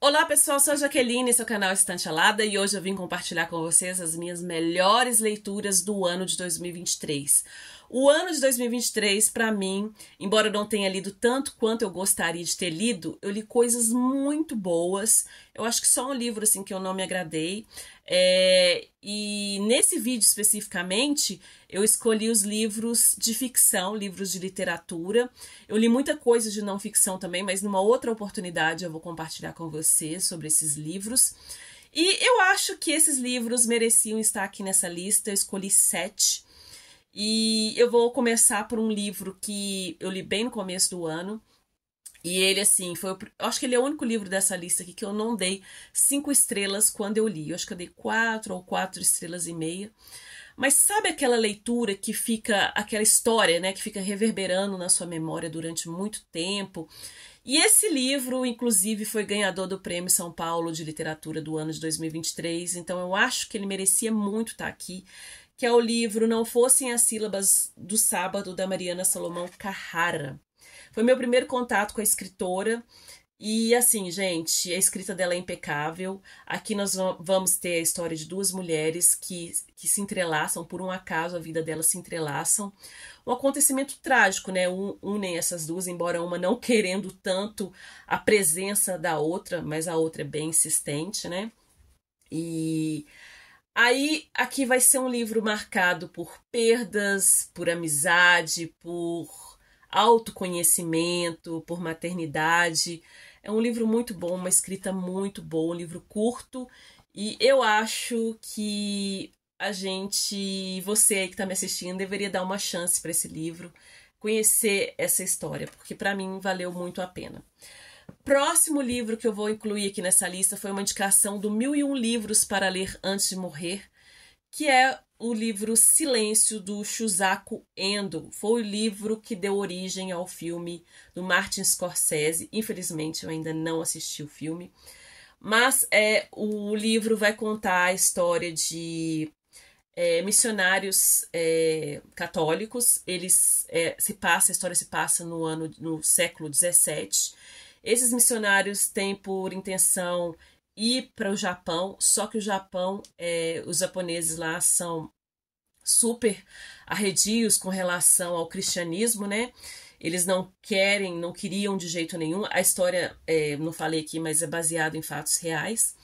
Olá pessoal, sou a Jaqueline, seu canal Estante Alada e hoje eu vim compartilhar com vocês as minhas melhores leituras do ano de 2023. O ano de 2023, para mim, embora eu não tenha lido tanto quanto eu gostaria de ter lido, eu li coisas muito boas eu acho que só um livro assim que eu não me agradei. É, e nesse vídeo especificamente, eu escolhi os livros de ficção, livros de literatura. Eu li muita coisa de não ficção também, mas numa outra oportunidade eu vou compartilhar com você sobre esses livros. E eu acho que esses livros mereciam estar aqui nessa lista. Eu escolhi sete. E eu vou começar por um livro que eu li bem no começo do ano, e ele, assim, foi. Eu acho que ele é o único livro dessa lista aqui que eu não dei cinco estrelas quando eu li. Eu acho que eu dei quatro ou quatro estrelas e meia. Mas sabe aquela leitura que fica, aquela história, né, que fica reverberando na sua memória durante muito tempo? E esse livro, inclusive, foi ganhador do Prêmio São Paulo de Literatura do ano de 2023, então eu acho que ele merecia muito estar tá aqui, que é o livro Não Fossem as Sílabas do Sábado, da Mariana Salomão Carrara. Foi meu primeiro contato com a escritora. E assim, gente, a escrita dela é impecável. Aqui nós vamos ter a história de duas mulheres que, que se entrelaçam, por um acaso a vida delas se entrelaçam. Um acontecimento trágico, né? Um, unem essas duas, embora uma não querendo tanto a presença da outra, mas a outra é bem insistente, né? E aí aqui vai ser um livro marcado por perdas, por amizade, por autoconhecimento, por maternidade. É um livro muito bom, uma escrita muito boa, um livro curto. E eu acho que a gente, você aí que está me assistindo, deveria dar uma chance para esse livro, conhecer essa história, porque para mim valeu muito a pena. Próximo livro que eu vou incluir aqui nessa lista foi uma indicação do Mil e Um Livros para Ler Antes de Morrer, que é o livro Silêncio do Shusaku Endo. Foi o livro que deu origem ao filme do Martin Scorsese. Infelizmente, eu ainda não assisti o filme. Mas é, o livro vai contar a história de é, missionários é, católicos. Eles é, se passa, a história se passa no ano no século XVII. Esses missionários têm por intenção ir para o Japão, só que o Japão, é, os japoneses lá são super arredios com relação ao cristianismo, né? Eles não querem, não queriam de jeito nenhum. A história, é, não falei aqui, mas é baseada em fatos reais.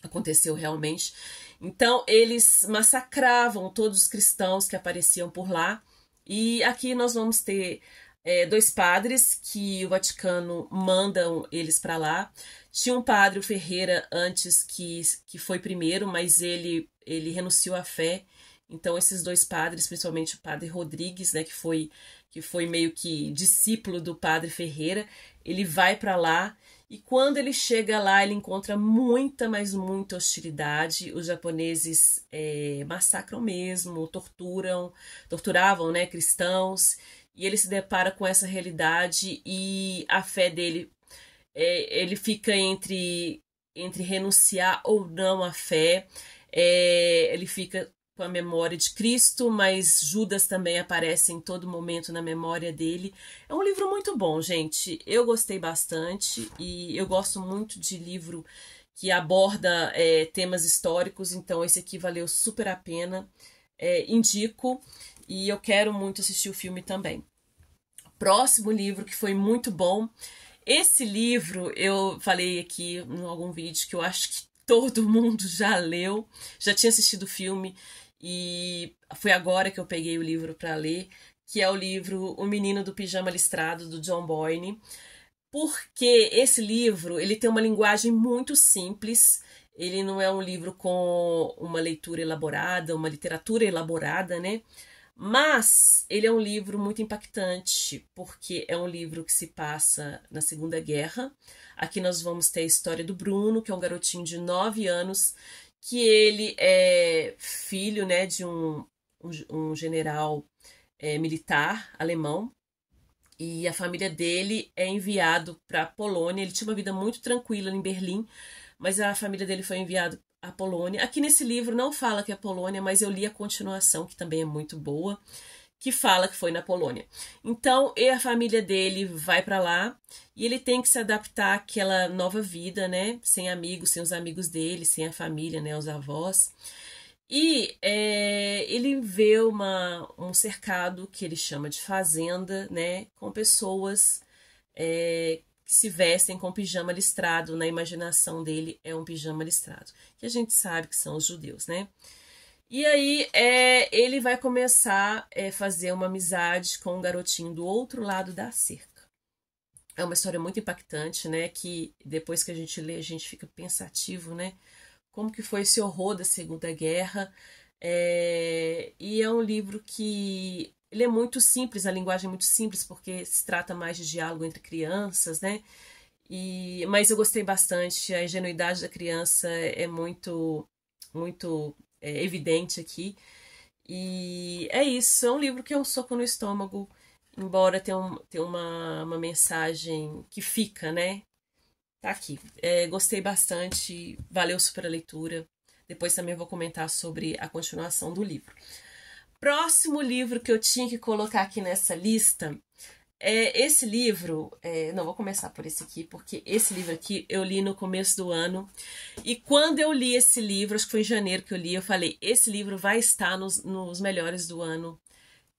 Aconteceu realmente. Então, eles massacravam todos os cristãos que apareciam por lá. E aqui nós vamos ter é, dois padres que o Vaticano mandam eles para lá. Tinha um padre, o Ferreira, antes que, que foi primeiro, mas ele, ele renunciou à fé. Então, esses dois padres, principalmente o padre Rodrigues, né, que foi, que foi meio que discípulo do padre Ferreira, ele vai para lá e quando ele chega lá, ele encontra muita, mas muita hostilidade. Os japoneses é, massacram mesmo, torturam, torturavam né, cristãos e ele se depara com essa realidade e a fé dele é, ele fica entre entre renunciar ou não à fé é, ele fica com a memória de Cristo, mas Judas também aparece em todo momento na memória dele. É um livro muito bom, gente. Eu gostei bastante e eu gosto muito de livro que aborda é, temas históricos, então esse aqui valeu super a pena. É, indico e eu quero muito assistir o filme também. Próximo livro que foi muito bom. Esse livro eu falei aqui em algum vídeo que eu acho que todo mundo já leu, já tinha assistido o filme e foi agora que eu peguei o livro para ler, que é o livro O Menino do Pijama Listrado do John Boyne. Porque esse livro, ele tem uma linguagem muito simples, ele não é um livro com uma leitura elaborada, uma literatura elaborada, né? Mas ele é um livro muito impactante, porque é um livro que se passa na Segunda Guerra. Aqui nós vamos ter a história do Bruno, que é um garotinho de 9 anos, que ele é filho né, de um, um, general é, militar alemão. E a família dele é enviado para a Polônia. Ele tinha uma vida muito tranquila em Berlim, mas a família dele foi enviado, a Polônia. Aqui nesse livro não fala que é a Polônia, mas eu li a continuação, que também é muito boa, que fala que foi na Polônia. Então, e a família dele vai para lá e ele tem que se adaptar àquela nova vida, né? Sem amigos, sem os amigos dele, sem a família, né? Os avós. E é, ele vê uma, um cercado que ele chama de fazenda, né? Com pessoas é, que se vestem com pijama listrado, na imaginação dele é um pijama listrado, que a gente sabe que são os judeus, né? E aí é, ele vai começar a é, fazer uma amizade com um garotinho do outro lado da cerca. É uma história muito impactante, né? Que depois que a gente lê, a gente fica pensativo, né? Como que foi esse horror da Segunda Guerra. É, e é um livro que ele é muito simples, a linguagem é muito simples, porque se trata mais de diálogo entre crianças, né? E, mas eu gostei bastante, a ingenuidade da criança é muito, muito é, evidente aqui. E é isso, é um livro que é um soco no estômago, embora tenha, um, tenha uma, uma mensagem que fica, né? Tá aqui. É, gostei bastante, valeu super a leitura. Depois também vou comentar sobre a continuação do livro próximo livro que eu tinha que colocar aqui nessa lista é esse livro. É, não, vou começar por esse aqui, porque esse livro aqui eu li no começo do ano. E quando eu li esse livro, acho que foi em janeiro que eu li, eu falei: esse livro vai estar nos, nos melhores do ano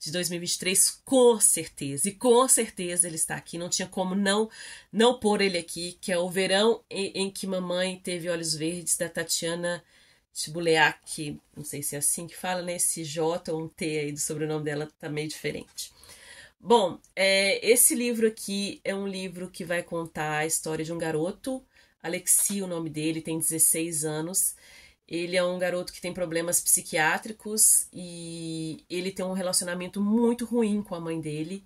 de 2023, com certeza. E com certeza ele está aqui. Não tinha como não não pôr ele aqui, que é O Verão em, em que Mamãe Teve Olhos Verdes, da Tatiana Tibuleac, não sei se é assim que fala, né? Esse J ou um T aí do sobrenome dela tá meio diferente. Bom, é, esse livro aqui é um livro que vai contar a história de um garoto, Alexi, o nome dele, tem 16 anos. Ele é um garoto que tem problemas psiquiátricos e ele tem um relacionamento muito ruim com a mãe dele.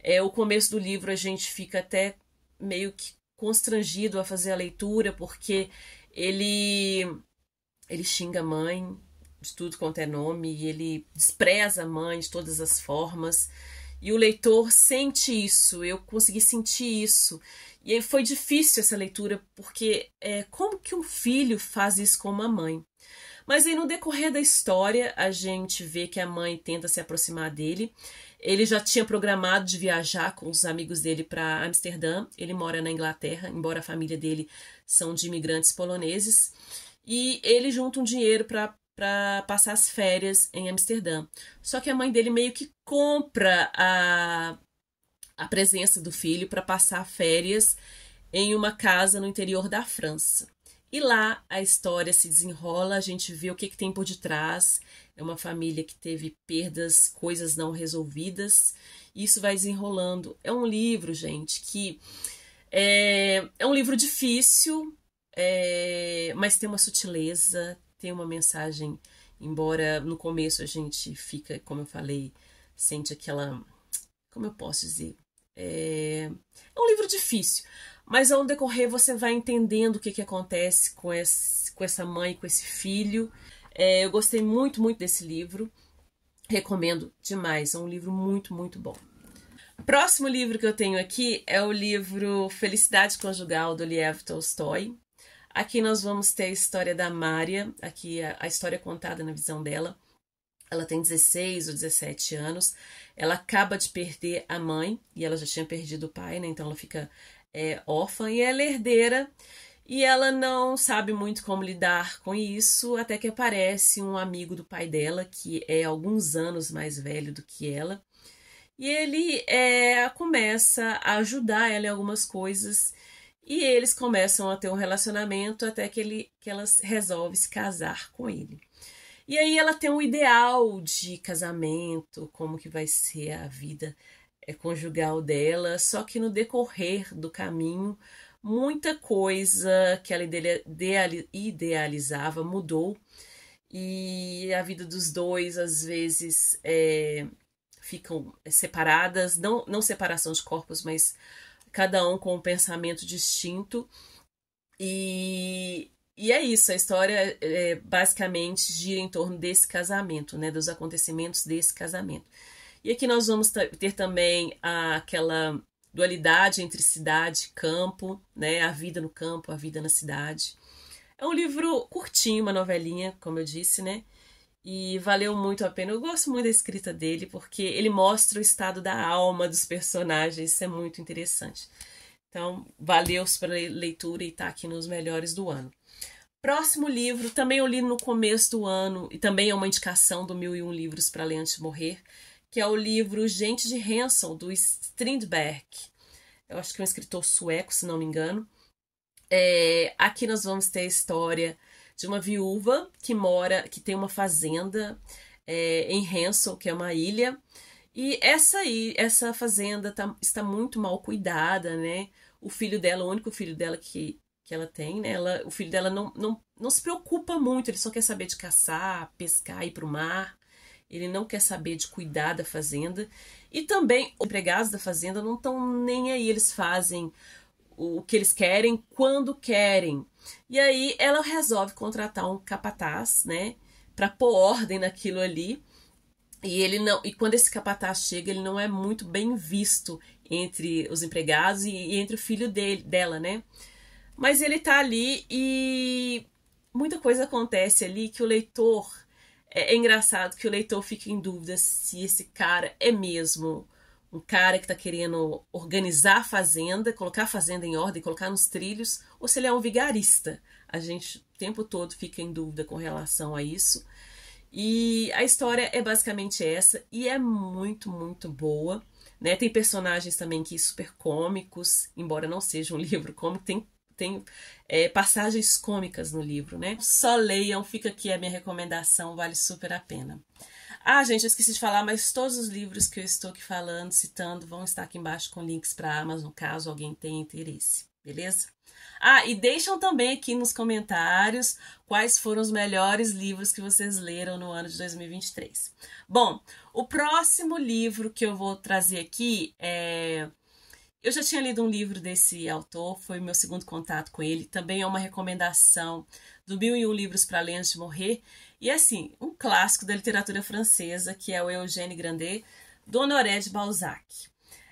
É, o começo do livro a gente fica até meio que constrangido a fazer a leitura, porque ele ele xinga a mãe de tudo quanto é nome, ele despreza a mãe de todas as formas. E o leitor sente isso, eu consegui sentir isso. E foi difícil essa leitura, porque é, como que um filho faz isso com uma mãe? Mas aí no decorrer da história, a gente vê que a mãe tenta se aproximar dele. Ele já tinha programado de viajar com os amigos dele para Amsterdã. Ele mora na Inglaterra, embora a família dele são de imigrantes poloneses. E ele junta um dinheiro para para passar as férias em Amsterdã. Só que a mãe dele meio que compra a, a presença do filho para passar férias em uma casa no interior da França. E lá a história se desenrola, a gente vê o que, que tem por detrás. É uma família que teve perdas, coisas não resolvidas. E isso vai desenrolando. É um livro, gente, que é, é um livro difícil, é, mas tem uma sutileza, tem uma mensagem. Embora no começo a gente fica, como eu falei, sente aquela. Como eu posso dizer? É, é um livro difícil, mas ao decorrer você vai entendendo o que, que acontece com, esse, com essa mãe, com esse filho. É, eu gostei muito, muito desse livro. Recomendo demais, é um livro muito, muito bom. Próximo livro que eu tenho aqui é o livro Felicidade Conjugal, do Liev Tolstói. Aqui nós vamos ter a história da Mária, aqui a, a história contada na visão dela. Ela tem 16 ou 17 anos, ela acaba de perder a mãe, e ela já tinha perdido o pai, né? Então ela fica é, órfã e ela é herdeira. E ela não sabe muito como lidar com isso, até que aparece um amigo do pai dela, que é alguns anos mais velho do que ela. E ele é, começa a ajudar ela em algumas coisas e eles começam a ter um relacionamento até que, ele, que ela resolve se casar com ele. E aí ela tem um ideal de casamento, como que vai ser a vida eh, conjugal dela, só que no decorrer do caminho, muita coisa que ela idealizava mudou e a vida dos dois às vezes é, ficam separadas, não, não separação de corpos, mas cada um com um pensamento distinto. E, e é isso, a história é, basicamente gira em torno desse casamento, né, dos acontecimentos desse casamento. E aqui nós vamos ter também a, aquela dualidade entre cidade e campo, né, a vida no campo, a vida na cidade. É um livro curtinho, uma novelinha, como eu disse, né? E valeu muito a pena. Eu gosto muito da escrita dele, porque ele mostra o estado da alma dos personagens. Isso é muito interessante. Então, valeu pela leitura e está aqui nos melhores do ano. Próximo livro, também eu li no começo do ano, e também é uma indicação do Mil e Um Livros para Ler Antes de Morrer, que é o livro Gente de Hanson, do Strindberg. Eu acho que é um escritor sueco, se não me engano. É, aqui nós vamos ter a história de uma viúva que mora, que tem uma fazenda é, em Hansel, que é uma ilha. E essa aí, essa fazenda tá, está muito mal cuidada, né? O filho dela, o único filho dela que, que ela tem, né? Ela, o filho dela não, não, não se preocupa muito, ele só quer saber de caçar, pescar, ir para o mar. Ele não quer saber de cuidar da fazenda. E também os empregados da fazenda não estão nem aí, eles fazem o que eles querem, quando querem. E aí ela resolve contratar um capataz, né, para pôr ordem naquilo ali. E ele não, e quando esse capataz chega, ele não é muito bem visto entre os empregados e, e entre o filho dele, dela, né? Mas ele tá ali e muita coisa acontece ali que o leitor é, é engraçado que o leitor fica em dúvida se esse cara é mesmo um cara que está querendo organizar a fazenda, colocar a fazenda em ordem, colocar nos trilhos, ou se ele é um vigarista. A gente o tempo todo fica em dúvida com relação a isso. E a história é basicamente essa e é muito, muito boa. Né? Tem personagens também que super cômicos, embora não seja um livro cômico, tem, tem é, passagens cômicas no livro, né? Só leiam, fica aqui a minha recomendação, vale super a pena. Ah, gente, eu esqueci de falar, mas todos os livros que eu estou aqui falando, citando, vão estar aqui embaixo com links para Amazon, caso alguém tenha interesse, beleza? Ah, e deixam também aqui nos comentários quais foram os melhores livros que vocês leram no ano de 2023. Bom, o próximo livro que eu vou trazer aqui é eu já tinha lido um livro desse autor, foi meu segundo contato com ele. Também é uma recomendação do Mil e Um Livros para Além de Morrer. E assim, um clássico da literatura francesa, que é o Eugène Grandet, do Honoré de Balzac.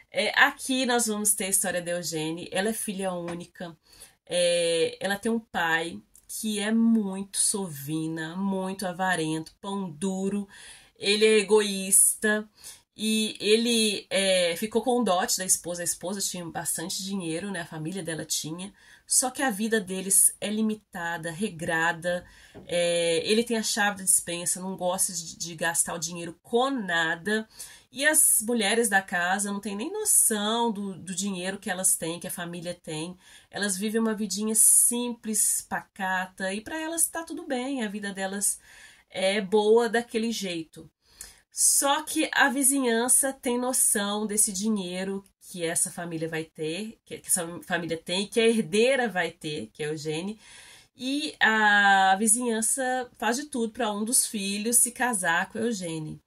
É, aqui nós vamos ter a história da Eugênie. Ela é filha única. É, ela tem um pai que é muito sovina, muito avarento, pão duro. Ele é egoísta e ele é, ficou com o dote da esposa. A esposa tinha bastante dinheiro, né? A família dela tinha. Só que a vida deles é limitada, regrada. É, ele tem a chave da dispensa, não gosta de, de, gastar o dinheiro com nada. E as mulheres da casa não têm nem noção do, do dinheiro que elas têm, que a família tem. Elas vivem uma vidinha simples, pacata, e para elas está tudo bem, a vida delas é boa daquele jeito. Só que a vizinhança tem noção desse dinheiro que essa família vai ter, que essa família tem, que a herdeira vai ter, que é a Eugênia. E a vizinhança faz de tudo para um dos filhos se casar com a Eugênia.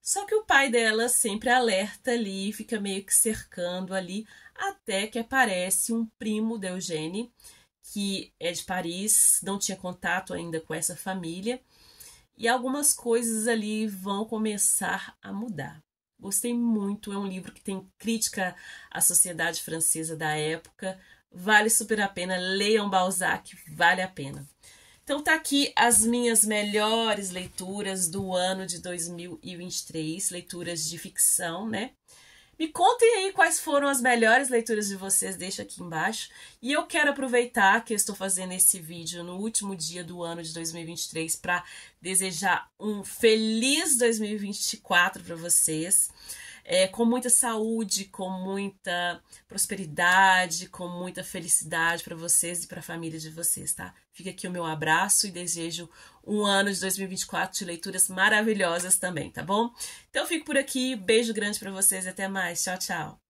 Só que o pai dela sempre alerta ali, fica meio que cercando ali, até que aparece um primo da Eugênia, que é de Paris, não tinha contato ainda com essa família e algumas coisas ali vão começar a mudar. Gostei muito, é um livro que tem crítica à sociedade francesa da época. Vale super a pena, leiam Balzac, vale a pena. Então tá aqui as minhas melhores leituras do ano de 2023, leituras de ficção, né? Me contem aí quais foram as melhores leituras de vocês, deixa aqui embaixo. E eu quero aproveitar que eu estou fazendo esse vídeo no último dia do ano de 2023 para desejar um feliz 2024 para vocês. É, com muita saúde, com muita prosperidade, com muita felicidade para vocês e para a família de vocês, tá? Fica aqui o meu abraço e desejo um ano de 2024 de leituras maravilhosas também, tá bom? Então fico por aqui, beijo grande para vocês, até mais, tchau, tchau.